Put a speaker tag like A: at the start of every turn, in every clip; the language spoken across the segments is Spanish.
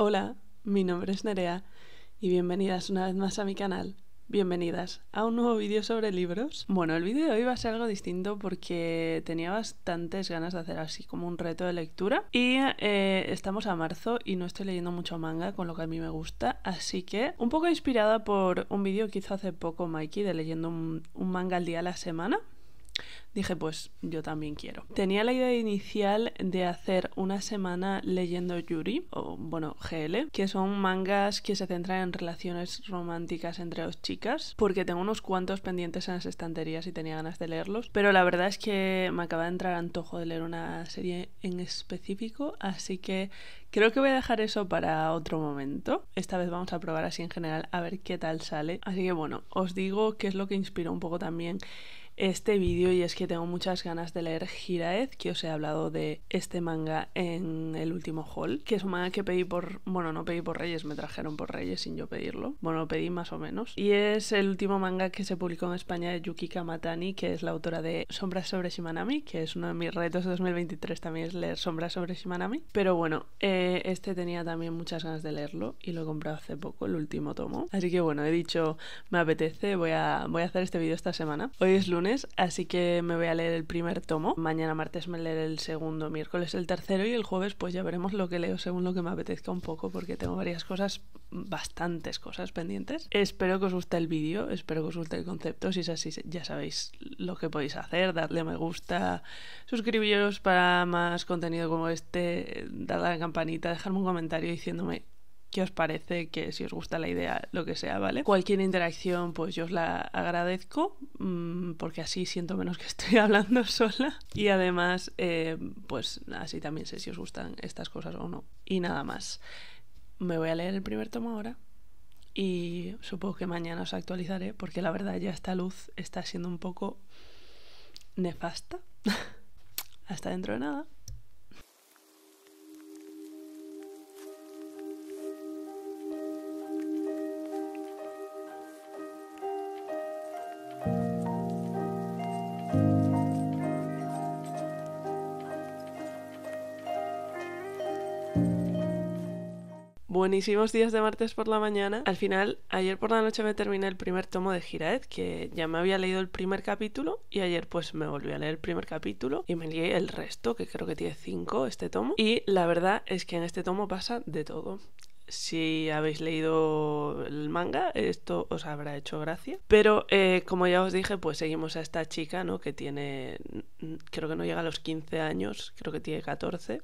A: Hola, mi nombre es Nerea y bienvenidas una vez más a mi canal. Bienvenidas a un nuevo vídeo sobre libros. Bueno, el vídeo de hoy va a ser algo distinto porque tenía bastantes ganas de hacer así como un reto de lectura y eh, estamos a marzo y no estoy leyendo mucho manga con lo que a mí me gusta, así que un poco inspirada por un vídeo que hizo hace poco Mikey de leyendo un, un manga al día a la semana, dije pues yo también quiero. Tenía la idea inicial de hacer una semana leyendo Yuri, o bueno, GL, que son mangas que se centran en relaciones románticas entre dos chicas, porque tengo unos cuantos pendientes en las estanterías y tenía ganas de leerlos, pero la verdad es que me acaba de entrar antojo de leer una serie en específico, así que Creo que voy a dejar eso para otro momento. Esta vez vamos a probar así en general a ver qué tal sale. Así que bueno, os digo qué es lo que inspiró un poco también este vídeo y es que tengo muchas ganas de leer Hiraeth, que os he hablado de este manga en el último haul, que es un manga que pedí por, bueno, no pedí por Reyes, me trajeron por Reyes sin yo pedirlo, bueno, pedí más o menos, y es el último manga que se publicó en España de Yuki Kamatani, que es la autora de Sombras sobre Shimanami, que es uno de mis retos de 2023 también es leer Sombras sobre Shimanami, pero bueno, eh, este tenía también muchas ganas de leerlo y lo he comprado hace poco, el último tomo, así que bueno, he dicho, me apetece, voy a, voy a hacer este vídeo esta semana, hoy es lunes, así que me voy a leer el primer tomo. Mañana martes me leeré el segundo, miércoles el tercero y el jueves pues ya veremos lo que leo según lo que me apetezca un poco porque tengo varias cosas, bastantes cosas pendientes. Espero que os guste el vídeo, espero que os guste el concepto, si es así ya sabéis lo que podéis hacer, darle a me gusta, suscribiros para más contenido como este, darle a la campanita, dejarme un comentario diciéndome qué os parece, que si os gusta la idea, lo que sea, ¿vale? Cualquier interacción, pues yo os la agradezco, mm, porque así siento menos que estoy hablando sola. Y además, eh, pues así también sé si os gustan estas cosas o no. Y nada más. Me voy a leer el primer tomo ahora. Y supongo que mañana os actualizaré, porque la verdad ya esta luz está siendo un poco nefasta. Hasta dentro de nada. buenísimos días de martes por la mañana. Al final, ayer por la noche me terminé el primer tomo de Giraeth, que ya me había leído el primer capítulo y ayer pues me volví a leer el primer capítulo y me lié el resto, que creo que tiene cinco este tomo. Y la verdad es que en este tomo pasa de todo. Si habéis leído el manga, esto os habrá hecho gracia. Pero eh, como ya os dije, pues seguimos a esta chica, ¿no? Que tiene, creo que no llega a los 15 años, creo que tiene 14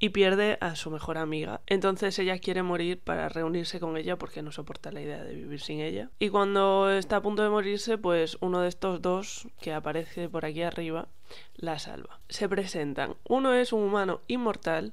A: y pierde a su mejor amiga. Entonces ella quiere morir para reunirse con ella porque no soporta la idea de vivir sin ella. Y cuando está a punto de morirse, pues uno de estos dos que aparece por aquí arriba la salva. Se presentan. Uno es un humano inmortal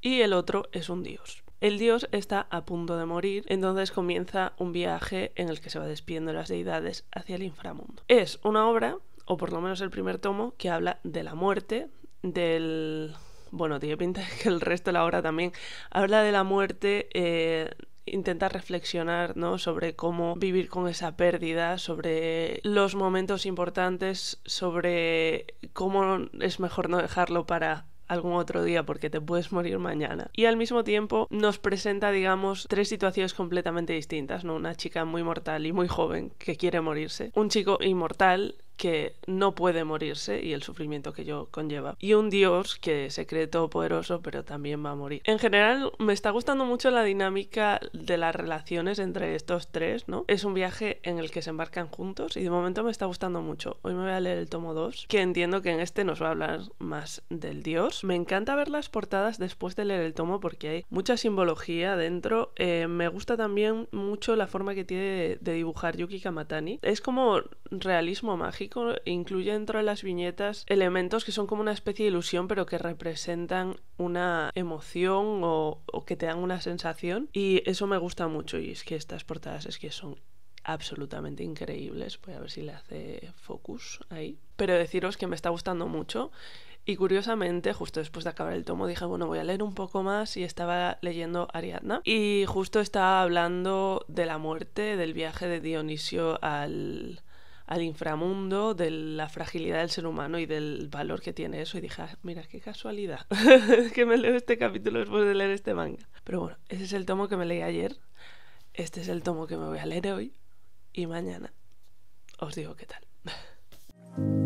A: y el otro es un dios. El dios está a punto de morir, entonces comienza un viaje en el que se va despidiendo las deidades hacia el inframundo. Es una obra, o por lo menos el primer tomo, que habla de la muerte, del bueno, tiene pinta que el resto de la obra también habla de la muerte. Eh, intenta reflexionar sobre cómo vivir con esa pérdida, sobre los momentos importantes, sobre cómo es mejor no dejarlo para algún otro día porque te puedes morir mañana. Y al mismo tiempo nos presenta, digamos, tres situaciones completamente distintas, ¿no? Una chica muy mortal y muy joven que quiere morirse, un chico inmortal que no puede morirse y el sufrimiento que ello conlleva. Y un dios que se cree poderoso pero también va a morir. En general me está gustando mucho la dinámica de las relaciones entre estos tres, ¿no? Es un viaje en el que se embarcan juntos y de momento me está gustando mucho. Hoy me voy a leer el tomo 2, que entiendo que en este nos va a hablar más del dios. Me encanta ver las portadas después de leer el tomo porque hay mucha simbología dentro. Eh, me gusta también mucho la forma que tiene de dibujar Yuki Kamatani. Es como realismo mágico incluye dentro de las viñetas elementos que son como una especie de ilusión, pero que representan una emoción o, o que te dan una sensación. Y eso me gusta mucho. Y es que estas portadas es que son absolutamente increíbles. Voy a ver si le hace focus ahí. Pero deciros que me está gustando mucho. Y curiosamente, justo después de acabar el tomo, dije, bueno, voy a leer un poco más y estaba leyendo Ariadna. Y justo estaba hablando de la muerte, del viaje de Dionisio al al inframundo de la fragilidad del ser humano y del valor que tiene eso. Y dije, ah, mira, qué casualidad que me leo este capítulo después de leer este manga. Pero bueno, ese es el tomo que me leí ayer. Este es el tomo que me voy a leer hoy. Y mañana os digo qué tal.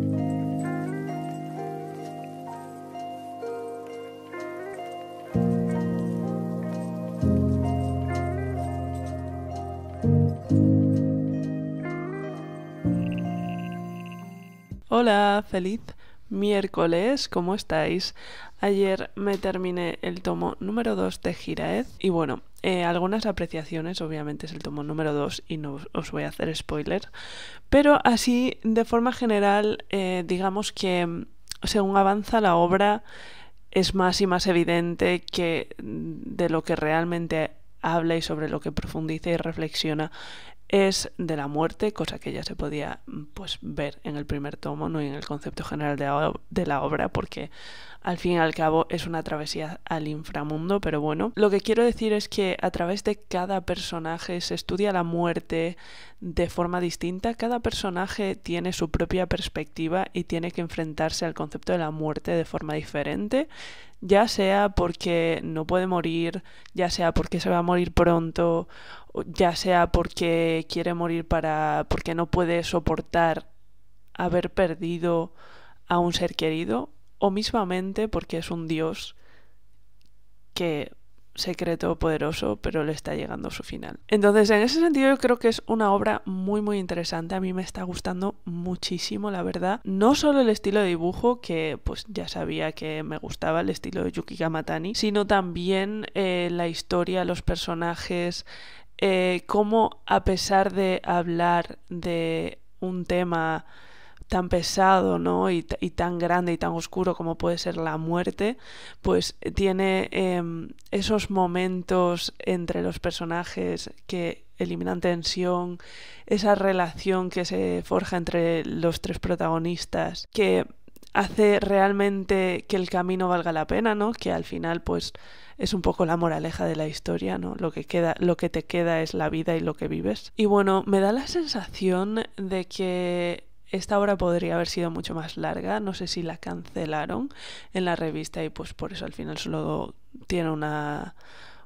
A: Hola, feliz miércoles, ¿cómo estáis? Ayer me terminé el tomo número 2 de Giraez y bueno, eh, algunas apreciaciones, obviamente es el tomo número 2 y no os voy a hacer spoiler, pero así de forma general, eh, digamos que según avanza la obra es más y más evidente que de lo que realmente habla y sobre lo que profundiza y reflexiona es de la muerte, cosa que ya se podía mm, pues, ver en el primer tomo, no y en el concepto general de de la obra, porque al fin y al cabo es una travesía al inframundo, pero bueno, lo que quiero decir es que a través de cada personaje se estudia la muerte, de forma distinta. Cada personaje tiene su propia perspectiva y tiene que enfrentarse al concepto de la muerte de forma diferente, ya sea porque no puede morir, ya sea porque se va a morir pronto, ya sea porque quiere morir para porque no puede soportar haber perdido a un ser querido o mismamente porque es un dios que secreto poderoso, pero le está llegando su final. Entonces, en ese sentido, yo creo que es una obra muy, muy interesante. A mí me está gustando muchísimo, la verdad. No solo el estilo de dibujo, que pues ya sabía que me gustaba el estilo de Yuki Kamatani, sino también eh, la historia, los personajes, eh, cómo a pesar de hablar de un tema tan pesado, ¿no? Y, tan grande y tan oscuro como puede ser la muerte, pues tiene em, esos momentos entre los personajes que eliminan tensión, esa relación que se forja entre los tres protagonistas, que hace realmente que el camino valga la pena, ¿no? Que al final, pues, es un poco la moraleja de la historia, ¿no? Lo que queda, lo que te queda es la vida y lo que vives. Y bueno, me da la sensación de que esta obra podría haber sido mucho más larga, no sé si la cancelaron en la revista y pues por eso al final solo tiene una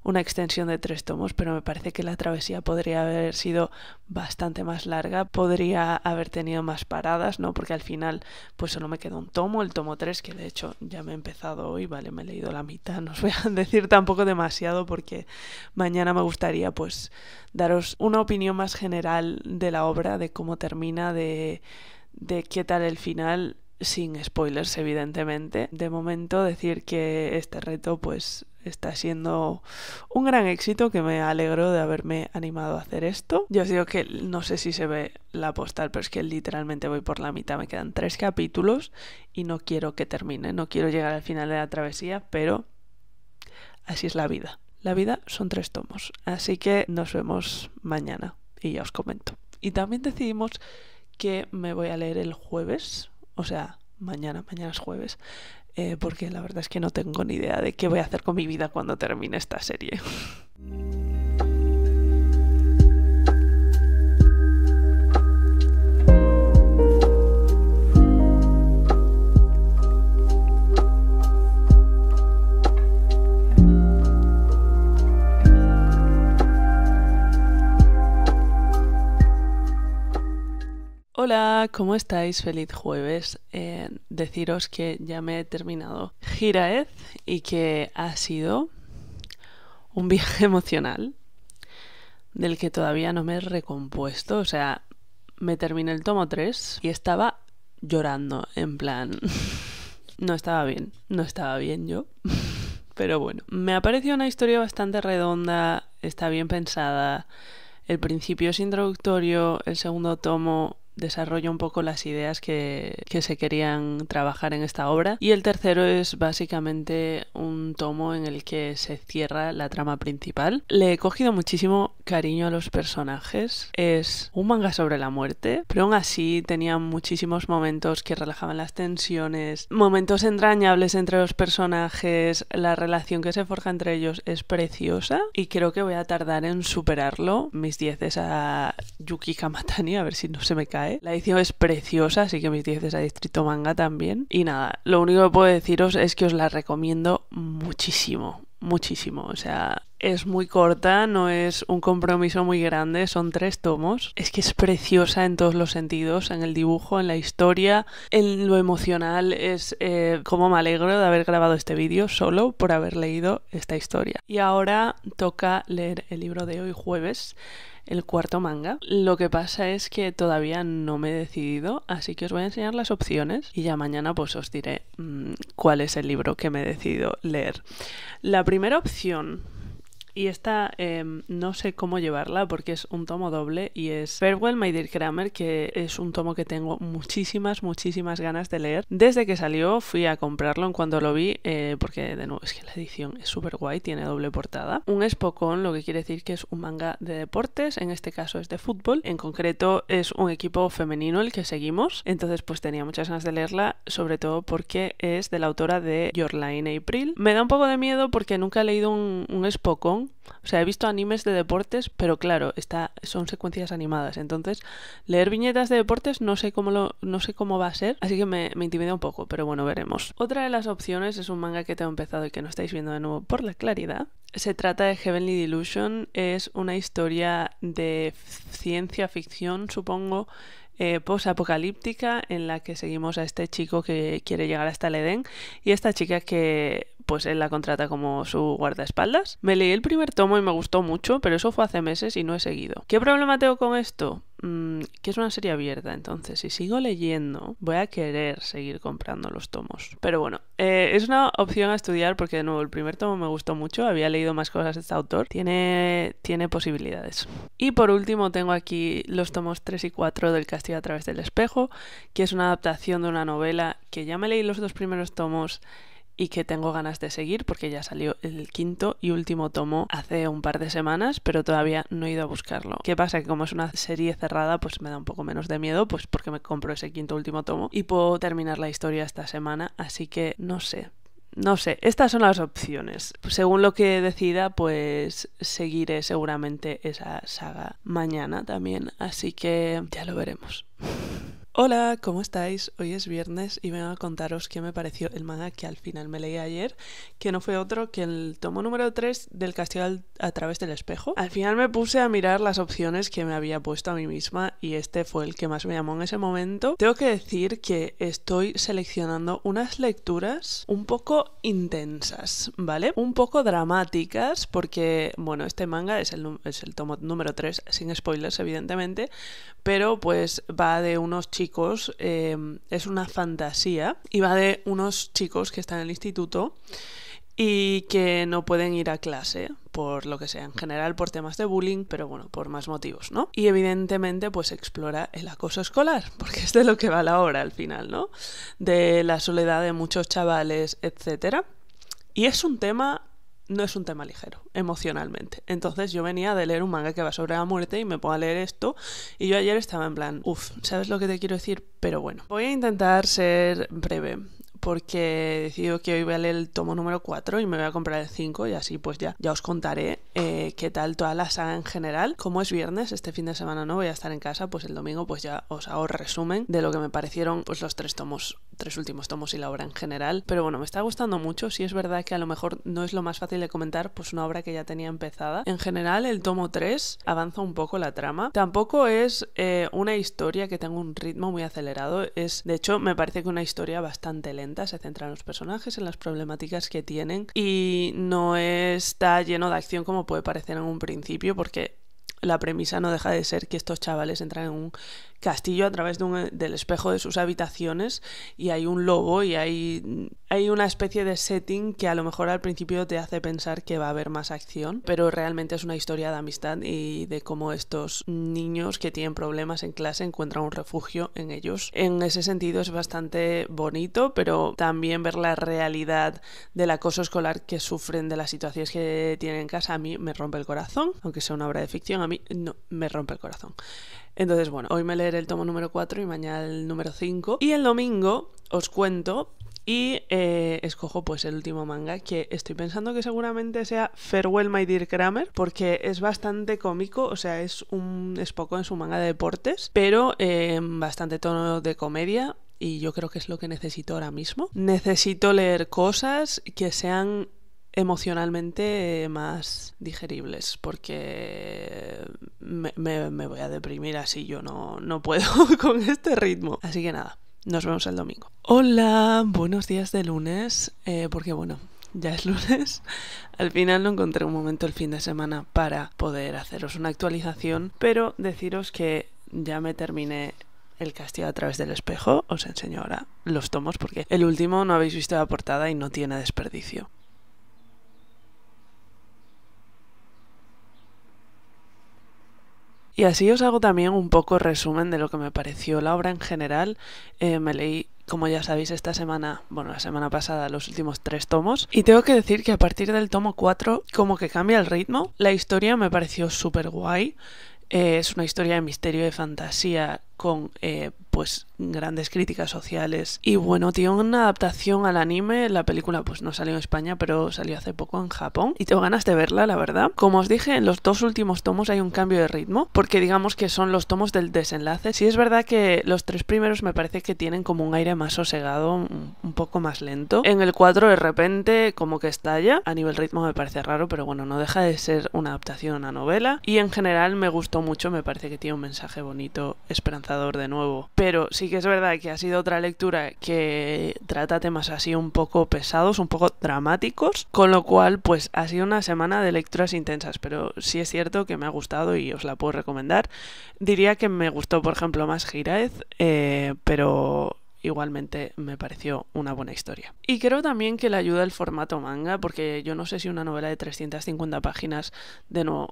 A: una extensión de tres tomos, pero me parece que la travesía podría haber sido bastante más larga, podría haber tenido más paradas, ¿no? Porque al final, pues solo me queda un tomo, el tomo tres, que de hecho ya me he empezado hoy, vale, me he leído la mitad, no os voy a decir tampoco demasiado porque mañana me gustaría pues daros una opinión más general de la obra, de cómo termina, de, de qué tal el final sin spoilers, evidentemente. De momento, decir que este reto, pues está siendo un gran éxito que me alegro de haberme animado a hacer esto. Yo os digo que no sé si se ve la postal, pero es que literalmente voy por la mitad, me quedan tres capítulos y no quiero que termine, no quiero llegar al final de la travesía, pero así es la vida. La vida son tres tomos, así que nos vemos mañana y ya os comento. Y también decidimos que me voy a leer el jueves, o sea, mañana, mañana es jueves, eh, porque la verdad es que no tengo ni idea de qué voy a hacer con mi vida cuando termine esta serie. Hola, ¿cómo estáis? Feliz jueves. Eh, deciros que ya me he terminado Giraez y que ha sido un viaje emocional del que todavía no me he recompuesto. O sea, me terminé el tomo 3 y estaba llorando, en plan... no estaba bien, no estaba bien yo. Pero bueno, me ha parecido una historia bastante redonda, está bien pensada. El principio es introductorio, el segundo tomo desarrollo un poco las ideas que, que, se querían trabajar en esta obra. Y el tercero es básicamente un tomo en el que se cierra la trama principal. Le he cogido muchísimo cariño a los personajes. Es un manga sobre la muerte, pero aún así tenía muchísimos momentos que relajaban las tensiones, momentos entrañables entre los personajes, la relación que se forja entre ellos es preciosa y creo que voy a tardar en superarlo. Mis 10 es a Yuki Kamatani, a ver si no se me cae. La edición es preciosa, así que mis 10 es a Distrito Manga también. Y nada, lo único que puedo deciros es que os la recomiendo muchísimo, muchísimo. O sea, es muy corta, no es un compromiso muy grande, son tres tomos. Es que es preciosa en todos los sentidos, en el dibujo, en la historia, en lo emocional. Es eh, como me alegro de haber grabado este vídeo solo por haber leído esta historia. Y ahora toca leer el libro de hoy jueves el cuarto manga. Lo que pasa es que todavía no me he decidido, así que os voy a enseñar las opciones y ya mañana pues os diré mm, cuál es el libro que me he decidido leer. La primera opción y esta em, no sé cómo llevarla porque es un tomo doble y es Farewell My Dear Kramer, que es un tomo que tengo muchísimas, muchísimas ganas de leer. Desde que salió fui a comprarlo en cuanto lo vi, eh, porque de nuevo es que la edición es súper guay, tiene doble portada. Un espocón, lo que quiere decir que es un manga de deportes, en este caso es de fútbol. En concreto es un equipo femenino el que seguimos, entonces pues tenía muchas ganas de leerla, sobre todo porque es de la autora de Your Line April. Me da un poco de miedo porque nunca he leído un, un o sea, he visto animes de deportes, pero claro, está, son secuencias animadas. Entonces, leer viñetas de deportes no sé cómo, no sé cómo va a ser, así que me, intimida un poco, pero bueno, veremos. Otra de las opciones es un manga que tengo empezado y que no estáis viendo de nuevo por la claridad. Se trata de Heavenly Delusion, es una historia de ciencia ficción, supongo, eh, en la que seguimos a este chico que quiere llegar hasta el Edén y esta chica que pues él la contrata como su guardaespaldas. Me leí el primer tomo y me gustó mucho, pero eso fue hace meses y no he seguido. ¿Qué problema tengo con esto? Mm, que es una serie abierta, entonces si sigo leyendo voy a querer seguir comprando los tomos. Pero bueno, eh, es una opción a estudiar porque de nuevo el primer tomo me gustó mucho, había leído más cosas de este autor, tiene, tiene posibilidades. Y por último tengo aquí los tomos 3 y 4 del Castillo a través del espejo, que es una adaptación de una novela que ya me leí los dos primeros tomos y que tengo ganas de seguir porque ya salió el quinto y último tomo hace un par de semanas, pero todavía no he ido a buscarlo. ¿Qué pasa? Que como es una serie cerrada, pues me da un poco menos de miedo, pues porque me compro ese quinto último tomo y puedo terminar la historia esta semana, así que no sé. No sé, estas son las opciones. Según lo que decida, pues seguiré seguramente esa saga mañana también, así que ya lo veremos. Hola, ¿cómo estáis? Hoy es viernes y vengo a contaros qué me pareció el manga que al final me leí ayer, que no fue otro que el tomo número 3 del Castillo a través del espejo. Al final me puse a mirar las opciones que me había puesto a mí misma y este fue el que más me llamó en ese momento. Tengo que decir que estoy seleccionando unas lecturas un poco intensas, ¿vale? Un poco dramáticas porque, bueno, este manga es el, tomo número 3, sin spoilers evidentemente, pero pues va de unos chicos, em, es una fantasía y va de unos chicos que están en el instituto y que no pueden ir a clase, por lo que sea, en mm. general por temas de bullying, pero bueno, por más motivos, ¿no? Y evidentemente pues explora el acoso escolar, porque es de lo que va la hora al final, ¿no? De la soledad de muchos chavales, etc. Y es un tema no es un tema ligero, emocionalmente. Entonces yo venía de leer un manga que va sobre la muerte y me pongo a leer esto y yo ayer estaba en plan, uff, ¿sabes lo que te quiero decir? Pero bueno, voy a intentar ser breve porque he decidido que hoy voy a leer el tomo número 4 y me voy a comprar el 5 y así pues ya, ya os contaré eh, qué tal toda la saga en general. Como es viernes, este fin de semana no voy a estar en casa, pues el domingo pues ya os hago resumen de lo que me parecieron pues los tres tomos, tres últimos tomos y la obra en general. Pero bueno, me está gustando mucho, si es verdad que a lo mejor no es lo más fácil de comentar pues una obra que ya tenía empezada. En general el tomo 3 avanza un poco la trama. Tampoco es eh, una historia que tenga un ritmo muy acelerado, es de hecho me parece que una historia bastante lenta se centra en los personajes, en las problemáticas que tienen y no está lleno de acción como puede parecer en un principio porque la premisa no deja de ser que estos chavales entran en un castillo a través del espejo de sus habitaciones y hay un lobo y hay, hay una especie de setting que a lo mejor al principio te hace pensar que va a haber más acción, pero realmente es una historia de amistad y de cómo estos niños que tienen problemas en clase encuentran un refugio en ellos. En ese sentido es bastante bonito, pero también ver la realidad del acoso escolar que sufren de las situaciones que tienen en casa a mí me rompe el corazón, aunque sea una obra de ficción, a mí no me rompe el corazón. Entonces, bueno, hoy me leeré el tomo número 4 y mañana el número 5. Y el domingo os cuento y eh, escojo pues el último manga que estoy pensando que seguramente sea Farewell My Dear Kramer porque es bastante cómico, o sea, es un es poco en su manga de deportes, pero en eh, bastante tono de comedia y yo creo que es lo que necesito ahora mismo. Necesito leer cosas que sean emocionalmente eh, más digeribles porque me, voy a deprimir así, yo no, no puedo con este ritmo. Así que nada, nos vemos el domingo. Hola, buenos días de lunes, eh, porque bueno, ya es lunes. Al final no encontré un momento el fin de semana para poder haceros una actualización, pero deciros que ya me terminé el castillo a través del espejo, os enseño ahora los tomos porque el último no habéis visto la portada y no tiene desperdicio. Y así os hago también un poco resumen de lo que me pareció la obra en general. Eh, me leí como ya sabéis, esta semana, bueno, la semana pasada, los últimos tres tomos. Y tengo que decir que a partir del tomo 4, como que cambia el ritmo. La historia me pareció súper guay. Eh, es una historia de misterio y de fantasía con eh, pues grandes críticas sociales y bueno tiene una adaptación al anime la película pues no salió en España pero salió hace poco en Japón y tengo ganas de verla la verdad como os dije en los dos últimos tomos hay un cambio de ritmo porque digamos que son los tomos del desenlace sí es verdad que los tres primeros me parece que tienen como un aire más sosegado un, poco más lento en el 4 de repente como que estalla a nivel ritmo me parece raro pero bueno no deja de ser una adaptación a una novela y en general me gustó mucho me parece que tiene un mensaje bonito esperando de nuevo. Pero sí que es verdad que ha sido otra lectura que trata temas así un poco pesados, un poco dramáticos, con lo cual pues ha sido una semana de lecturas intensas, pero sí es cierto que me ha gustado y os la puedo recomendar. Diría que me gustó por ejemplo más Giraez, eh, pero igualmente me pareció una buena historia. Y creo también que le ayuda el formato manga, porque yo no sé si una novela de 350 páginas de no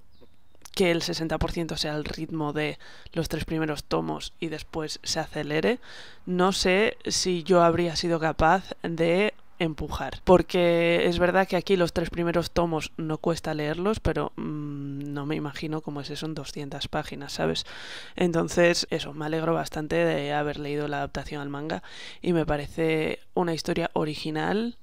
A: que el 60% sea el ritmo de los tres primeros tomos y después se acelere, no sé si yo habría sido capaz de empujar. Porque es verdad que aquí los tres primeros tomos no cuesta leerlos, pero mm, no me imagino cómo es eso en 200 páginas, ¿sabes? Entonces, eso, me alegro bastante de haber leído la adaptación al manga y me parece una historia original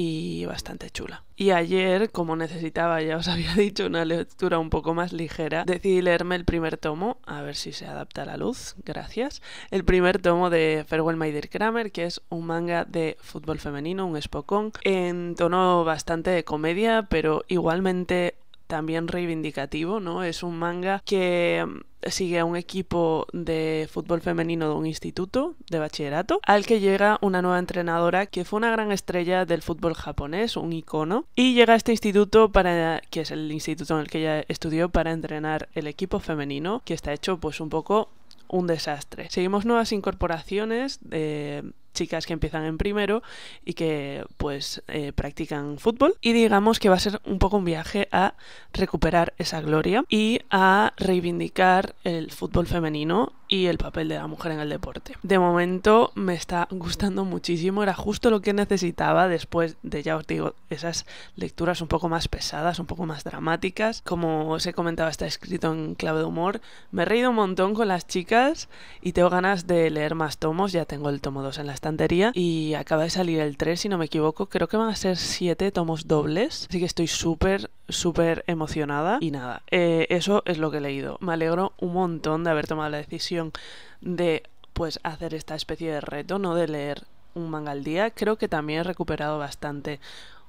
A: y bastante chula. Y ayer, como necesitaba, ya os había dicho, una lectura un poco más ligera, decidí leerme el primer tomo, a ver si se adapta a la luz, gracias. El primer tomo de Farewell Maider Kramer, que es un manga de fútbol femenino, un espocón, en tono bastante de comedia, pero igualmente también reivindicativo, ¿no? Es un manga que sigue a un equipo de fútbol femenino de un instituto de bachillerato, al que llega una nueva entrenadora que fue una gran estrella del fútbol japonés, un icono, y llega a este instituto para que es el instituto en el que ella estudió para entrenar el equipo femenino, que está hecho pues un poco un desastre. Seguimos nuevas incorporaciones de chicas que empiezan en primero y que pues eh, practican fútbol y digamos que va a ser un poco un viaje a recuperar esa gloria y a reivindicar el fútbol femenino y el papel de la mujer en el deporte. De momento me está gustando muchísimo, era justo lo que necesitaba después de, ya os digo, esas lecturas un poco más pesadas, un poco más dramáticas. Como os he comentado, está escrito en clave de humor. Me he reído un montón con las chicas y tengo ganas de leer más tomos, ya tengo el tomo 2 en la estantería y acaba de salir el 3, si no me equivoco. Creo que van a ser 7 tomos dobles, así que estoy súper, súper emocionada. Y nada, eh, eso es lo que he leído. Me alegro un montón de haber tomado la decisión de pues hacer esta especie de reto, no de leer un manga al día. Creo que también he recuperado bastante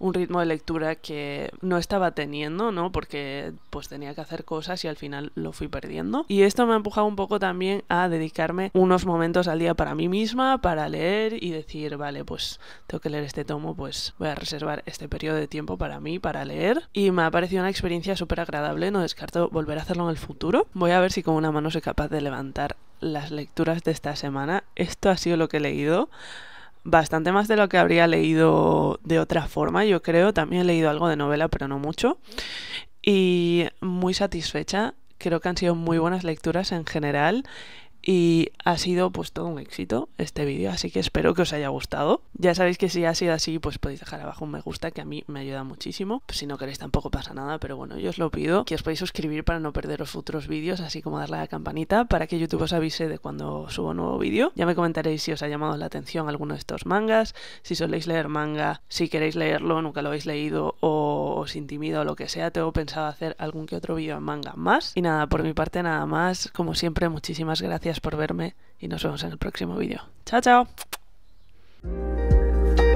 A: un ritmo de lectura que no estaba teniendo, ¿no? Porque pues tenía que hacer cosas y al final lo fui perdiendo. Y esto me ha empujado un poco también a dedicarme unos momentos al día para mí misma, para leer y decir, vale, pues tengo que leer este tomo, pues voy a reservar este periodo de tiempo para mí, para leer. Y me ha parecido una experiencia súper agradable, no descarto volver a hacerlo en el futuro. Voy a ver si con una mano soy capaz de levantar las lecturas de esta semana. Esto ha sido lo que he leído bastante más de lo que habría leído de otra forma, yo creo. También he leído algo de novela, pero no mucho. Y muy satisfecha. Creo que han sido muy buenas lecturas en general y ha sido pues todo un éxito este vídeo, así que espero que os haya gustado. Ya sabéis que si ha sido así, pues podéis dejar abajo un me gusta, que a mí me ayuda muchísimo. Pues si no queréis tampoco pasa nada, pero bueno, yo os lo pido. Que os podéis suscribir para no perderos futuros vídeos, así como darle a la campanita para que YouTube os avise de cuando subo un nuevo vídeo. Ya me comentaréis si os ha llamado la atención alguno de estos mangas, si soléis leer manga, si queréis leerlo, nunca lo habéis leído o os intimida o lo que sea. Tengo pensado hacer algún que otro vídeo en manga más. Y nada, por mi parte nada más. Como siempre, muchísimas gracias por verme y nos vemos en el próximo vídeo. ¡Chao, chao! Thank you.